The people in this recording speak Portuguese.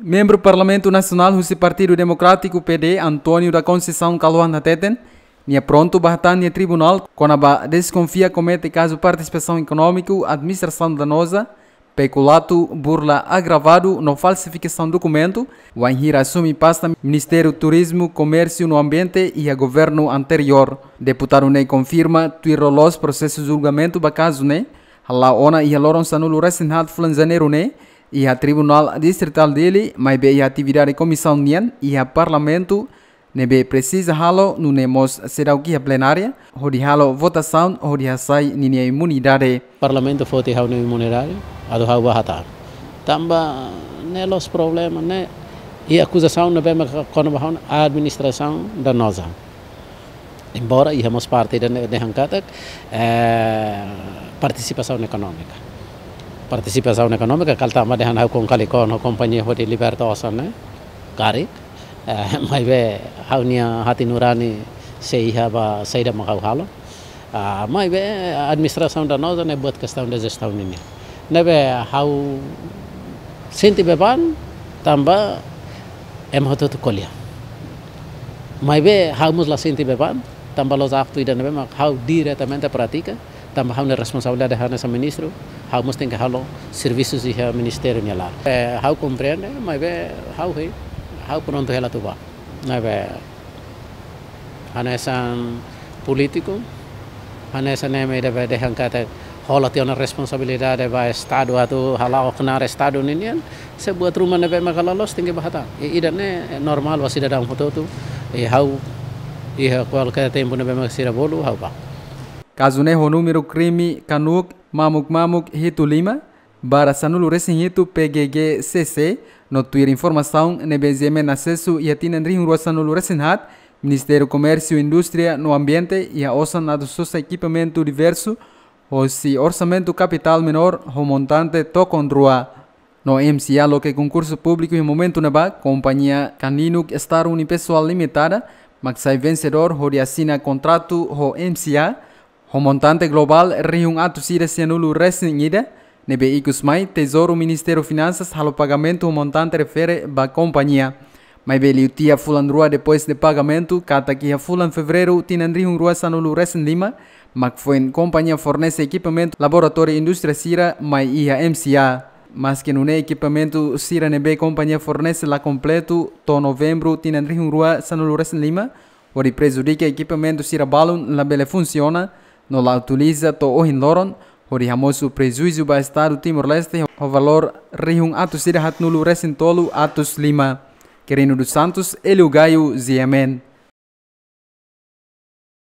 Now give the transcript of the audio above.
Membro do Parlamento Nacional do Partido Democrático PD, Antônio da Conceição Caluan Teten, Nia é pronto bastante o é tribunal conaba desconfia comete caso participação econômica, administração danosa, peculato, burla agravado no falsificação documento. O anhira assume pasta Ministério Turismo, Comércio no Ambiente e a governo anterior. Deputado Ney confirma, tuirou os processos de julgamento para caso Ney. Né? la ona ia Lawrence anulou Resenhard Flanzanerone e a Tribunal Distrital dele, mas be a atividade comissão nian e a Parlamento nebe precisa halo no nemos a plenária, hodi halo votação, onde sai nina imunidade. Parlamento foi halo imunidade, a do halo bahatar. Tamba nelos problemas, né? E acusação, nebe, quando a administração da nossa. embora íamos partir de Hancatak, é, participação econômica. Participação econômica, que está mais de com Calicon, a companhia de libertação, né? Caric, mas é, a Unia Hatinurani se ia para sair da Mahauhalo. Mas é, a administração da nossa não é boa questão de gestão nenhuma. Não é, how sinti beban, também é muito colher. Mas é, how nos la sente beban, tamba los actos de nebe mak hau diretamente pratica tamba hau na de hau nessa ministro hau mos tenga que hau serviços e hau ministério nela é hau compreende mas be hau hei hau pronto la tuba nebe hanesan político hanesan neme ida de dehan kata hola responsabilidad de eh, va estado atu hala oknar estado ninian se buat rumah nebe makalalos tinggi bahata ida ne normal wasida dalam foto tu e eh, hau Kazune miru Crime kanuk Mamuk Mamuk Rito Lima para Sanulo Recinhito PGGCC no Twitter informação nebenzeme na acesso e atina Andrinho Ruasanulo hat ministerio Comercio e Indústria no Ambiente y a OSAN na equipamento diverso o si orçamento capital menor remontante tocondrua. No MCA, lo que concurso público y e momento neba, companhia Caninuk Star Unipessoal Limitada, magsay vencedor ho riasina contrato ho MCA ho montante global riung atu sira sianulu resningida nebe ikus mai tesouro ministério finanças halo pagamento ho montante refere ba companhia mai beli utia fulan rua depois de pagamento kata que fulan fevereiro tinandriung rua sanulu resen lima mak foi companhia fornece equipamento laboratório indústria sira mai ia MCA mas que não é equipamento Sira companhia fornece lá completo to novembro tinandri um rua São Lourenço Lima o preso de que equipamento Sira Balon lá bele funciona no lá utiliza to o Loron o ramoso prejuízo ba estado Timor-Leste o valor rihun atos Sira hat no Tolo atos Lima Querendo dos Santos, ele o Gaio Ziemen.